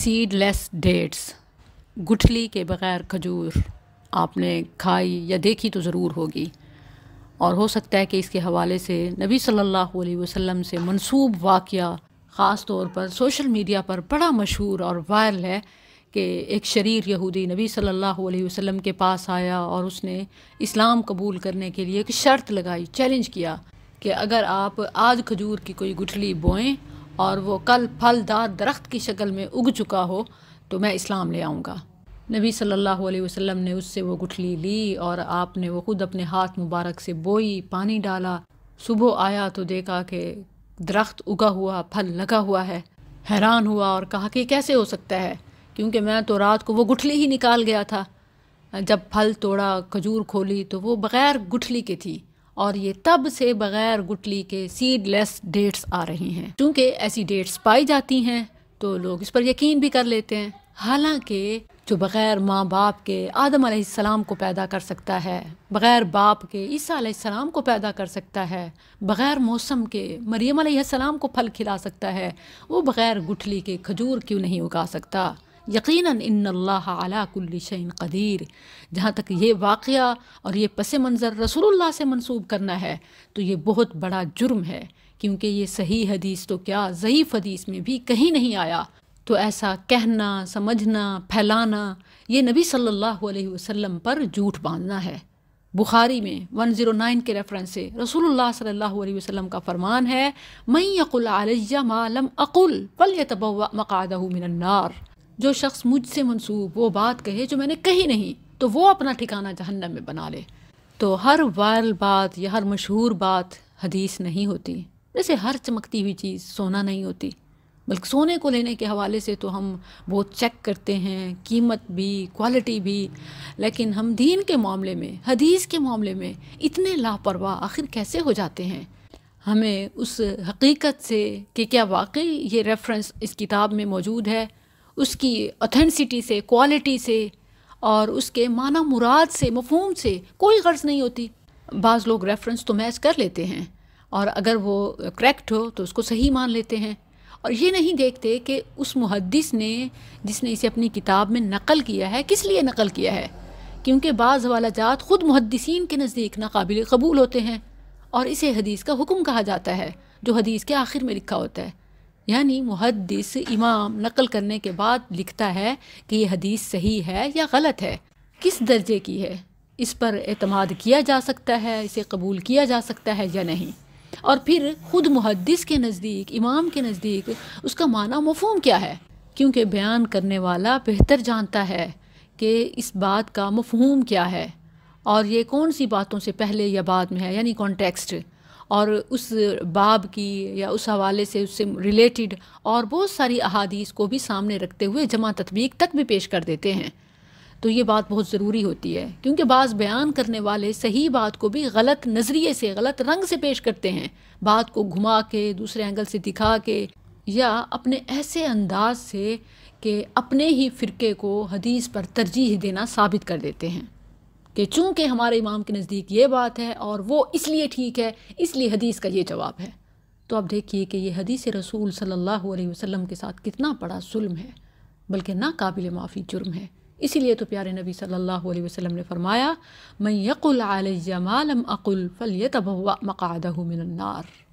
seedless dates गुठली के बग़ैर खजूर आपने खाई या देखी तो ज़रूर होगी और हो सकता है कि इसके हवाले से नबी सल्लल्लाहु अलैहि वसल्लम से मंसूब वाक़ ख़ास तौर पर सोशल मीडिया पर बड़ा मशहूर और वायरल है कि एक शरीर यहूदी नबी सल्लल्लाहु अलैहि वसल्लम के पास आया और उसने इस्लाम कबूल करने के लिए एक शर्त लगाई चैलेंज किया कि अगर आप आज खजूर की कोई गुठली बोएं और वो कल फलदार दरख्त की शक्ल में उग चुका हो तो मैं इस्लाम ले आऊँगा नबी सल्लल्लाहु अलैहि वसल्लम ने उससे वो गुठली ली और आपने वो ख़ुद अपने हाथ मुबारक से बोई पानी डाला सुबह आया तो देखा कि दरख्त उगा हुआ फल लगा हुआ है हैरान हुआ और कहा कि कैसे हो सकता है क्योंकि मैं तो रात को वो गुठली ही निकाल गया था जब फल तोड़ा खजूर खोली तो वो बग़ैर गुठली के थी और ये तब से बगैर गुटली के सीडलेस डेट्स आ रही हैं क्योंकि ऐसी डेट्स पाई जाती हैं तो लोग इस पर यकीन भी कर लेते हैं हालांकि जो बग़ैर माँ बाप के आदम आसमाम को पैदा कर सकता है बग़ैर बाप के ईसा को पैदा कर सकता है बग़ैर मौसम के मरियम आसमाम को फल खिला सकता है वो बग़ैर गुठली के खजूर क्यों नहीं उगा सकता यकीनन इन अल्लाह अला कुल्ल शैन कदीर जहाँ तक ये वाक़ और ये पस मंज़र रसूलुल्लाह से मंसूब करना है तो ये बहुत बड़ा जुर्म है क्योंकि ये सही हदीस तो क्या ज़यीफ़ हदीस में भी कहीं नहीं आया तो ऐसा कहना समझना फैलाना ये नबी सल्लल्लाहु अलैहि वसल्लम पर झूठ बांधना है बुखारी में 109 के रेफरेंस से रसूलुल्लाह सल्लल्लाहु अलैहि वसल्लम का फरमान है मैं यकुल आलिया मालम अकुल फल तबा मकादहू मिनन्नार जो शख्स मुझसे मनसूब वो बात कहे जो मैंने कही नहीं तो वो अपना ठिकाना जहन्नम में बना ले तो हर वायरल बात या हर मशहूर बात हदीस नहीं होती जैसे हर चमकती हुई चीज़ सोना नहीं होती बल्कि सोने को लेने के हवाले से तो हम बहुत चेक करते हैं कीमत भी क्वालिटी भी लेकिन हम दीन के मामले में हदीस के मामले में इतने लापरवाह आखिर कैसे हो जाते हैं हमें उस हकीकत से कि क्या वाकई ये रेफरेंस इस किताब में मौजूद है उसकी ऑथेंसिटी से क्वालिटी से और उसके माना मुराद से मफहम से कोई गर्ज नहीं होती बाज़ लोग रेफरेंस तो मैच कर लेते हैं और अगर वो करेक्ट हो तो उसको सही मान लेते हैं और ये नहीं देखते कि उस मुहदस ने जिसने इसे अपनी किताब में नकल किया है किस लिए नकल किया है क्योंकि बाज़ जात ख़ुद मुहदसिन के नज़दीक नाकबिल कबूल होते हैं और इसे हदीस का हुक्म कहा जाता है जो हदीस के आखिर में लिखा होता है यानी मुहदस इमाम नकल करने के बाद लिखता है कि ये हदीस सही है या गलत है किस दर्जे की है इस पर अतमाद किया जा सकता है इसे कबूल किया जा सकता है या नहीं और फिर ख़ुद मुहदस के नज़दीक इमाम के नज़दीक उसका माना मफहम क्या है क्योंकि बयान करने वाला बेहतर जानता है कि इस बात का मफहम क्या है और ये कौन सी बातों से पहले या बाद में है यानी कॉन्टेक्स्ट और उस बाब की या उस हवाले से उससे रिलेटेड और बहुत सारी अहादीस को भी सामने रखते हुए जमा तत्वीक तक भी पेश कर देते हैं तो ये बात बहुत ज़रूरी होती है क्योंकि बाज़ बयान करने वाले सही बात को भी गलत नज़रिए से गलत रंग से पेश करते हैं बात को घुमा के दूसरे एंगल से दिखा के या अपने ऐसे अंदाज से कि अपने ही फ़िरके को हदीस पर तरजीह देना साबित कर देते हैं कि चूंकि हमारे इमाम के नज़दीक ये बात है और वो इसलिए ठीक है इसलिए हदीस का ये जवाब है तो आप देखिए कि यह हदीस रसूल सल्ला वसम के साथ कितना बड़ा जुल्म है बल्कि नाकबिल माफ़ी जुर्म है इसीलिए तो प्यारे नबी सल्लल्लाहु अलैहि वसल्लम ने फरमाया मैं यकुल जमालम अकुल फ़ल तब मकादहू मिनन्नार